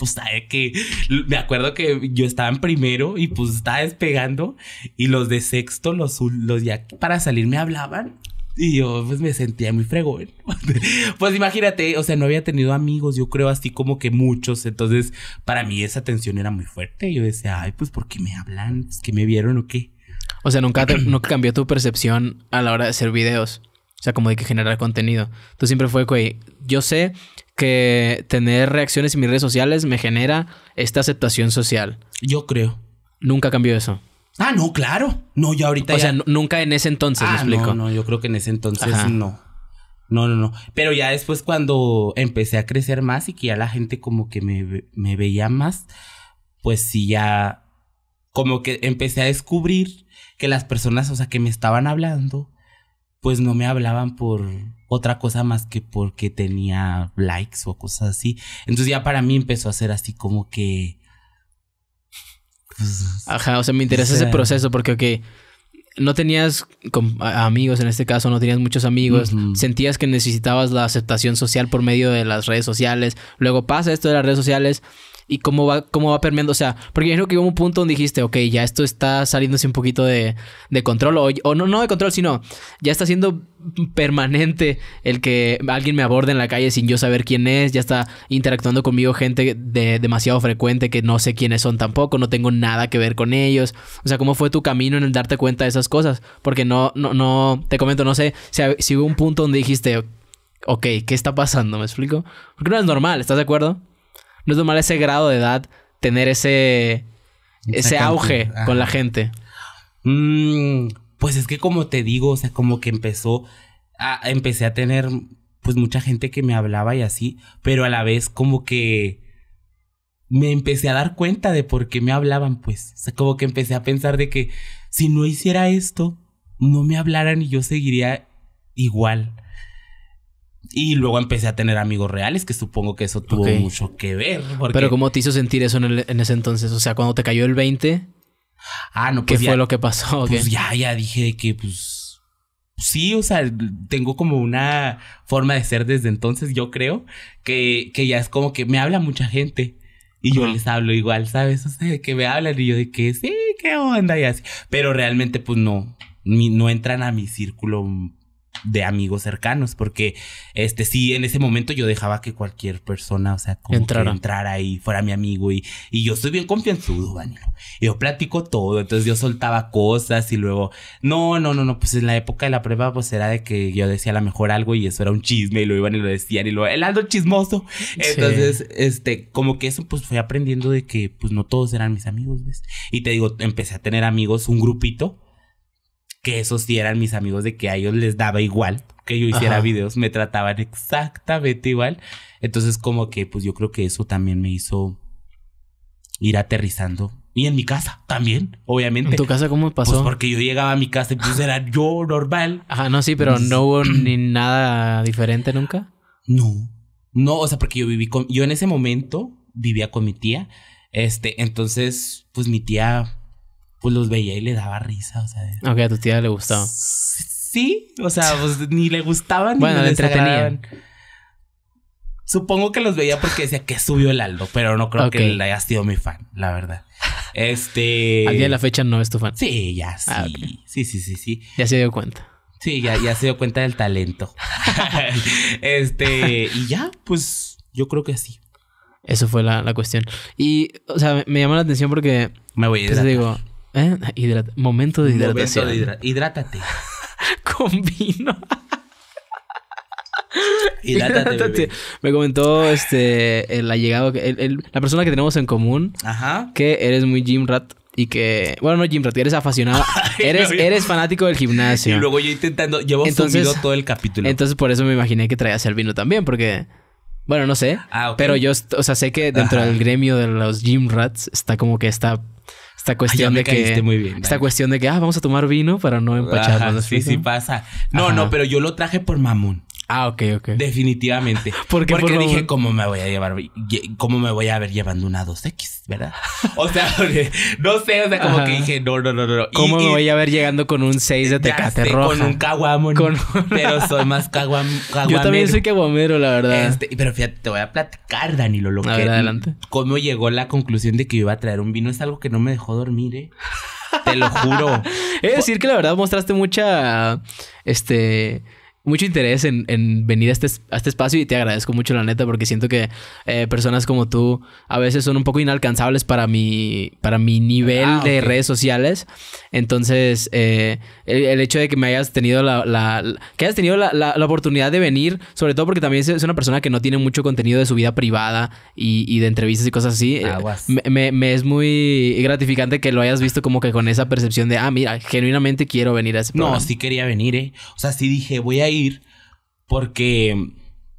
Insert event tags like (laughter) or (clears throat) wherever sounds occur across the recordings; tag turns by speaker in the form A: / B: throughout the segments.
A: pues sabe que me acuerdo que yo estaba en primero y pues estaba despegando y los de sexto, los, los ya para salir me hablaban y yo pues me sentía muy fregón. (laughs) pues imagínate, o sea, no había tenido amigos, yo creo así como que muchos, entonces para mí esa tensión era muy fuerte, yo decía, ay, pues ¿por qué me hablan? ¿Es pues, que me vieron o qué? O sea, nunca, (clears throat) nunca cambió tu percepción a la hora de hacer videos. O sea, como de que generar
B: contenido. Tú siempre fue, güey, yo sé que tener reacciones en mis redes sociales me genera esta aceptación social. Yo creo. Nunca cambió eso.
A: Ah, no, claro. No, yo ahorita. O sea, nunca en ese entonces, ah, explico. No, no, yo creo que en ese entonces no. No, no, no. Pero ya después cuando empecé a crecer más y que ya la gente como que me, me veía más, pues sí ya como que empecé a descubrir que las personas, o sea, que me estaban hablando, pues no me hablaban por otra cosa más que porque tenía likes o cosas así. Entonces ya para mí empezó a ser así como que...
B: Pues, Ajá, o sea, me interesa ese proceso porque, okay, no tenías amigos en este caso, no tenías muchos amigos, sentías que necesitabas la aceptación social por medio de las redes sociales, luego pasa esto de las redes sociales y cómo va, cómo va permeando. O sea, porque yo creo que hubo un punto donde dijiste, ok, ya esto está saliéndose un poquito de, de control, o, no, no de control, sino ya está siendo permanente el que alguien me aborde en la calle sin yo saber quién es, ya está interactuando conmigo gente demasiado frecuente que no sé quiénes son tampoco, no tengo nada que ver con ellos. O sea, ¿cómo fue tu camino en el darte cuenta de esas cosas? Porque no, no, no, te comento, no sé si, si hubo un punto donde dijiste, ok, ¿qué está pasando? ¿Me explico? Porque no es normal, ¿estás de acuerdo? no es tomar ese
A: grado de edad, tener ese, ese auge con la gente. Mm, pues es que como te digo, o sea, como que empezó, a, empecé a tener pues mucha gente que me hablaba y así, pero a la vez como que me empecé a dar cuenta de por qué me hablaban, pues, o sea, como que empecé a pensar de que si no hiciera esto, no me hablaran y yo seguiría igual. Y luego empecé a tener amigos reales, que supongo que eso tuvo mucho que ver. Pero
B: ¿cómo te hizo sentir eso en, ese entonces? O sea, cuando te cayó el 20. Ah, no, ¿Qué pues fue lo que pasó? Pues
A: ya, ya dije que pues... Sí, o sea, tengo como una forma de ser desde entonces, yo creo, que, ya es como que me habla mucha gente. Y yo les hablo igual, ¿sabes? (laughs) O sea, que me hablan y yo de que sí, qué onda y así. Pero realmente pues no, no entran a mi círculo de amigos cercanos, porque este sí, en ese momento yo dejaba que cualquier persona, o sea, como entrara, que ahí, fuera mi amigo y, yo estoy bien confianzudo, Danilo. yo platico todo, entonces yo soltaba cosas y luego, no, no, no, no, pues en la época de la prueba pues era de que yo decía a lo mejor algo y eso era un chisme y lo iban y lo decían y lo, el algo chismoso. Entonces, este, como que eso pues fui aprendiendo de que pues no todos eran mis amigos, ¿ves? Y te digo, empecé a tener amigos, un grupito que esos sí eran mis amigos de que a ellos les daba igual que yo hiciera videos, me trataban exactamente igual. Entonces como que pues yo creo que eso también me hizo ir aterrizando. Y en mi casa también, obviamente. ¿En tu casa cómo pasó? Pues porque yo llegaba a mi casa y pues era yo normal. Ajá, no, sí, pero no hubo ni nada
B: diferente nunca. No.
A: No, o sea, porque yo viví con. Yo en ese momento vivía con mi tía. Este, entonces, pues mi tía pues los veía y le daba risa, o sea. Aunque a tu tía le gustaba. Sí, o sea, pues ni le gustaban ni le entretenían. Supongo que los veía porque decía que subió el Aldo, pero no creo que le hayas sido mi fan, la verdad. Este. Al día de la fecha no es tu fan. Sí, ya sí. Ah, sí, sí, sí, sí. Ya se dio cuenta. Sí, ya, ya se dio cuenta del talento. (laughs) este, y ya, pues yo creo que sí. Eso fue la, cuestión. Y, o sea, me, llama la atención porque. Me voy a ir. Pues, digo,
B: ¿Eh? momento de hidratación. Momento
A: hidrátate. (laughs) Con vino. (laughs) Hidrátate,
B: Me comentó este el allegado, la persona que tenemos en común, Ajá. que eres muy gym rat y que, bueno, no gym rat, eres aficionado, (laughs) eres, eres fanático del gimnasio. Y luego
A: yo intentando, llevo entonces, todo el capítulo. Entonces
B: por eso me imaginé que traías el vino también, porque... Bueno, no sé, ah, pero yo, o sea, sé que dentro del gremio de los gym rats está como que esta esta cuestión de que esta ah, cuestión de que vamos a tomar vino para no empacharnos. sí, sí
A: pasa. No, no, pero yo lo traje por mamón. Ah, ok, ok. Definitivamente. (laughs) ¿Por porque dije, ¿cómo me voy a llevar? ¿Cómo me voy a ver llevando una 2X, verdad? O sea, (laughs) no sé, o sea, como que dije, no, no, no, no. ¿Cómo me voy a ver llegando con un 6 de tecate Con un caguamón. (laughs) pero soy más caguam, Yo también soy caguamero, la verdad. Este, pero fíjate, te voy a platicar, Danilo, lo a que. Ver, adelante. Cómo llegó la conclusión de que iba a traer un vino es algo que no me dejó dormir, ¿eh? Te lo juro. es decir, que la verdad mostraste mucha. Este mucho interés en,
B: en venir a este, a este, espacio y te agradezco mucho, la neta, porque siento que eh, personas como tú a veces son un poco inalcanzables para mi, para mi nivel ah, de redes sociales. Entonces, eh, el, hecho de que me hayas tenido la, que hayas tenido la, la, oportunidad de venir, sobre todo porque también es una persona que no tiene mucho contenido de su vida privada y, de entrevistas y cosas así, eh, me, es muy gratificante que lo hayas visto como que con esa percepción de, ah, mira,
A: genuinamente quiero venir a ese programa. No, sí quería venir, ¿eh? O sea, sí dije, voy a ir porque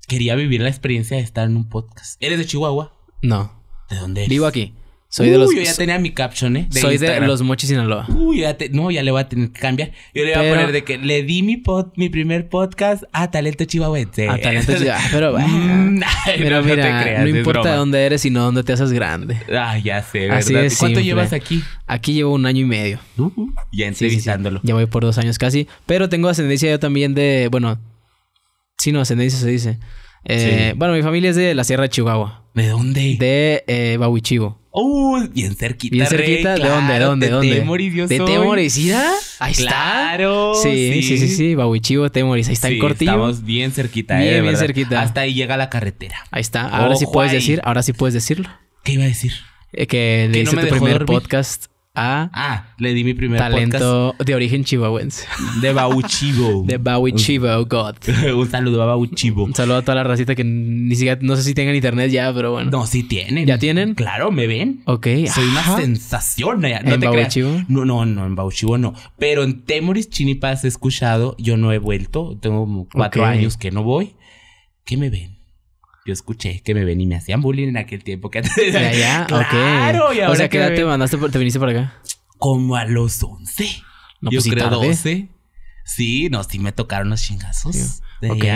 A: quería vivir la experiencia de estar en un podcast. ¿Eres de Chihuahua? No. ¿De dónde eres? Vivo aquí. Soy de los, yo ya tenía mi caption, ¿eh? soy de los Mochis Sinaloa. Uy, ya no, ya le voy a tener que cambiar. Yo le voy a poner de que le di mi mi primer podcast a Talento Chihuahua. A Talento Chihuahua. Ah, pero, (laughs) bueno. Mm, (laughs) no, no, no importa de
B: dónde eres, sino dónde te haces grande.
A: Ah, ya sé, ¿verdad? Así es ¿Cuánto llevas
B: aquí? Aquí llevo un año y medio. Uh, uh,
A: ya entrevistándolo.
B: Ya voy por dos años casi. Pero tengo ascendencia yo también de, bueno, sí, no, ascendencia se dice. Eh, bueno, mi familia es de la Sierra de Chihuahua. ¿De dónde? De eh, Bauichivo.
A: Oh, bien cerquita. Bien cerquita. ¿De dónde? ¿De dónde? De dónde? ¿De Ahí claro, está. Sí, sí, sí, sí.
B: sí. Bauichivo, Temoris. Ahí está en el cortillo. Estamos
A: bien cerquita. Bien, eh, bien cerquita. Hasta ahí llega la carretera. Ahí está. Ahora sí puedes decir.
B: Ahora sí puedes decirlo. ¿Qué iba a decir? Eh, que le hice primer podcast
A: Ah, le di mi primer talento
B: de origen chihuahuense. De Bauchivo. (laughs) de Bauchivo, God. (laughs) Un saludo a Bauchivo. Un saludo a toda la racita que ni siquiera. No sé si tengan internet ya, pero bueno. No, sí tienen. ¿Ya tienen?
A: Claro, me ven. Ok. Soy una sensación. Eh, no No, no, no, en Bauchivo no. Pero en Temoris Chinipas he escuchado. Yo no he vuelto. Tengo cuatro años que no voy. ¿Qué me ven? yo escuché que me ven y me hacían bullying en aquel tiempo que antes de allá. Claro, O sea, ¿qué edad te mandaste, por, te viniste para acá? Como a los 11. No, yo pues creo 12. Sí, no, sí me tocaron los chingazos. de Ok. Bueno,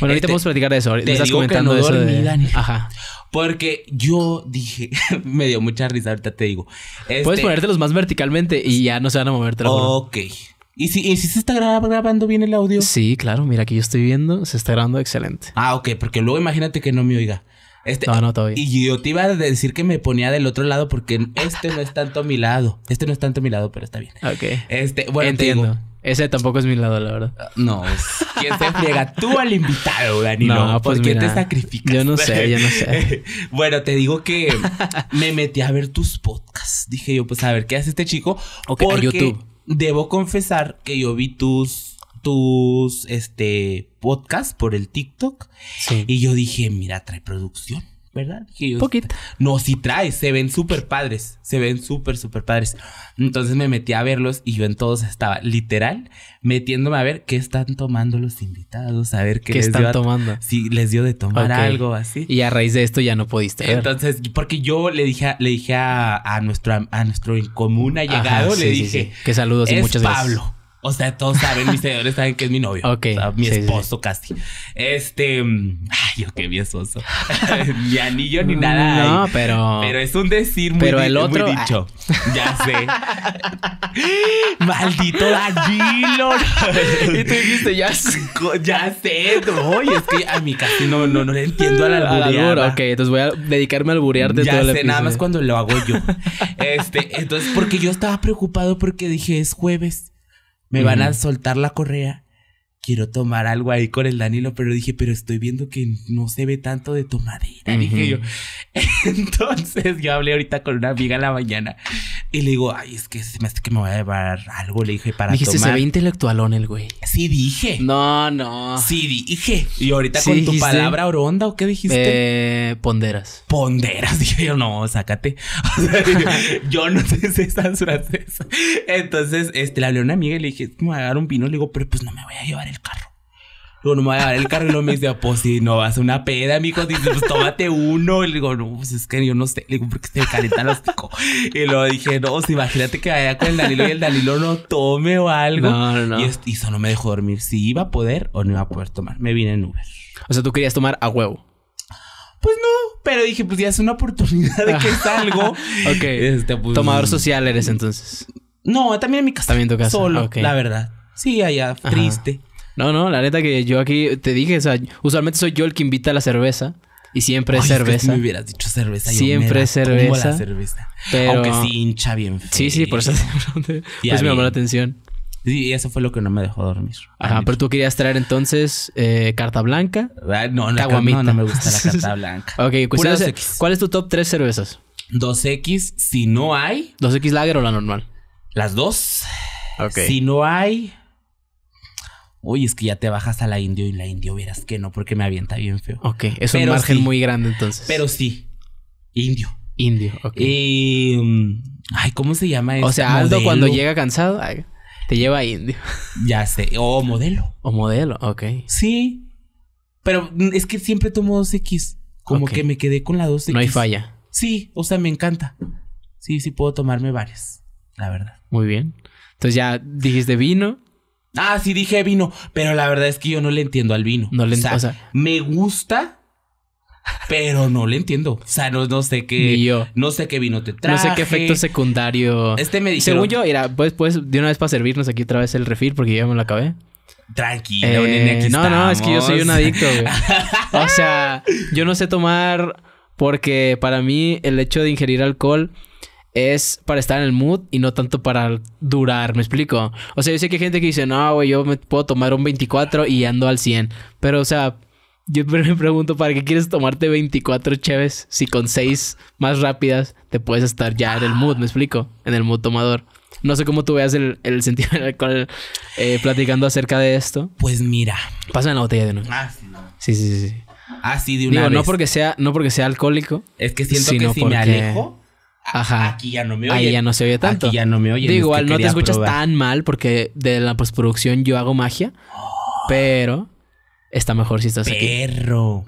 A: ahorita este, podemos platicar de eso. Te, estás comentando que de... Ajá. Porque yo dije, (laughs) me dio mucha risa, ahorita te digo. Puedes este, ponértelos más verticalmente y ya no se van a mover, te Ok. ¿Y si, se está grabando bien el audio? Sí, claro, mira, aquí yo estoy viendo, se está grabando excelente. Ah, ok, porque luego imagínate que no me oiga. Este, no, Y yo te iba a decir que me ponía del otro lado porque este no es tanto a mi lado. Este no es tanto a mi lado, pero está bien. Ok. Este, bueno, entiendo. ese tampoco es mi lado, la verdad. Ah, no, ¿quién te friega? Tú al invitado, Danilo. No, pues ¿Por qué te sacrificas? Yo no sé, yo no sé. (laughs) bueno, te digo que me metí a ver tus podcasts. Dije yo, pues a ver, ¿qué hace este chico? Ok, porque... YouTube. Debo confesar que yo vi tus tus este podcast por el TikTok y yo dije, mira, trae producción. ¿verdad? Poquito. No, si trae, se ven súper padres, se ven súper, súper padres. Entonces me metí a verlos y yo en todos estaba literal metiéndome a ver qué están tomando los invitados, a ver qué, les están tomando. Si les dio de tomar algo así. Y a raíz de esto ya no pudiste. Entonces, porque yo le dije, le dije a, a nuestro, a nuestro común allegado, le dije que saludos y muchas Pablo. O sea, todos saben, mis seguidores saben que es mi novio. Ok. O sea, mi esposo casi. Este. Mm, ay, yo qué mi esposo. (laughs) ni anillo ni nada. No, pero. Pero es un decir muy, pero el otro... muy dicho. Ah. (laughs) ya sé. (laughs) Maldito Danilo. y tú dijiste, ya sé. ya sé. No, es que a mí casi no, no, no le entiendo al la ok, entonces voy a dedicarme a alburearte ya sé, nada más cuando lo hago yo. Este, entonces, porque yo estaba preocupado porque dije, es jueves me van a soltar la correa. Quiero tomar algo ahí con el Danilo, pero dije, pero estoy viendo que no se ve tanto de tu madera, dije yo. (laughs) Entonces yo hablé ahorita con una amiga en la mañana y le digo, ay, es que se me hace que me voy a llevar algo, le dije, para Dijiste, se ve intelectualón el güey. Sí dije. No, no. Sí dije. Y ahorita con tu palabra oronda, ¿o qué dijiste? Eh, ponderas. Ponderas. (laughs) Dije yo, no, sácate. (laughs) yo no sé si eso. Entonces, este, le hablé a una amiga y le dije, me voy a un vino. Le digo, pero pues no me voy a llevar el carro. Luego no me voy a el carro. Y luego me dice, ah, pues si no vas a una peda, mijo, dice, pues tómate uno. Y le digo, no, pues es que yo no sé. Le digo, porque se me calienta los Y luego dije, no, pues, imagínate que vaya con el Danilo y el Danilo no tome o algo. No, no, no. Y, eso no me dejó dormir. Si iba a poder o no iba a poder tomar. Me vine en Uber. O sea, tú querías tomar a huevo. Pues no, pero dije, pues ya es una oportunidad de que (laughs) salgo.
B: ok. Este, pues, Tomador mm, social eres entonces. No, también en mi casa. También en tu casa. Solo, la verdad.
A: Sí, allá, triste.
B: No, no, la neta que yo aquí te dije, o sea, usualmente soy yo el que invita a la cerveza. Y siempre es cerveza. Es que me hubieras dicho cerveza. Siempre es cerveza. cerveza. Pero... Aunque sí hincha bien Sí, sí, por eso (laughs) pues me llamó la atención. Sí, y eso fue lo que no me dejó dormir. Ajá, pero tú querías traer entonces eh, carta blanca. Ah, no, no, no, no me gusta la (laughs) carta blanca. ok, pues, ¿cuál es tu top 3 cervezas?
A: 2X, si no hay. 2X Lager o la normal. Las dos. Ok. Si no hay, Oye, es que ya te bajas a la indio y la indio verás que no, porque me avienta bien feo. Ok, es un margen muy grande entonces. Pero sí, indio. Indio, ok. Y, mm, ay, ¿cómo se llama eso? O sea, Aldo cuando llega cansado, te lleva a indio. (laughs) Ya sé, o modelo. O modelo, ok. Sí, pero es que siempre tomo 2X. Como que me quedé con la 2X. No hay falla. Sí, o sea, me encanta. Sí, sí puedo tomarme varias, la verdad. Muy bien. Entonces ya dijiste vino, Ah, sí dije vino, pero la verdad es que yo no le entiendo al vino. No le entiendo. O sea, me gusta, pero no le entiendo. O sea, no, sé qué. yo. No sé qué vino te trae. No sé qué efecto secundario. Este me dijeron. Según yo,
B: era, pues, pues, de una vez para servirnos aquí otra vez el refil, porque ya me lo acabé. Tranquilo, eh, No, no, es que yo soy un adicto, (laughs) o sea, yo no sé tomar porque para mí el hecho de ingerir alcohol es para estar en el mood y no tanto para durar, ¿me explico? O sea, yo sé que hay gente que dice, no, güey, yo me puedo tomar un 24 y ando al 100. Pero, o sea, yo (laughs) me pregunto, ¿para qué quieres tomarte 24 cheves si con 6 más rápidas te puedes estar ya en el mood, ¿me explico? En el mood tomador. No sé cómo tú veas el, el sentido del alcohol eh, platicando acerca de esto. Pues mira. Pasa la botella de nuevo. Ah, sí, no. Sí, sí, sí.
A: Ah, sí, de una Digo, No porque,
B: sea, no porque sea alcohólico. Es que siento que si me alejo Ajá. Aquí ya no me oye. Ahí ya no se oye tanto. Aquí ya no me oye. igual no te escuchas tan mal porque de la postproducción yo hago magia. (gasps) pero está mejor si estás aquí. Perro.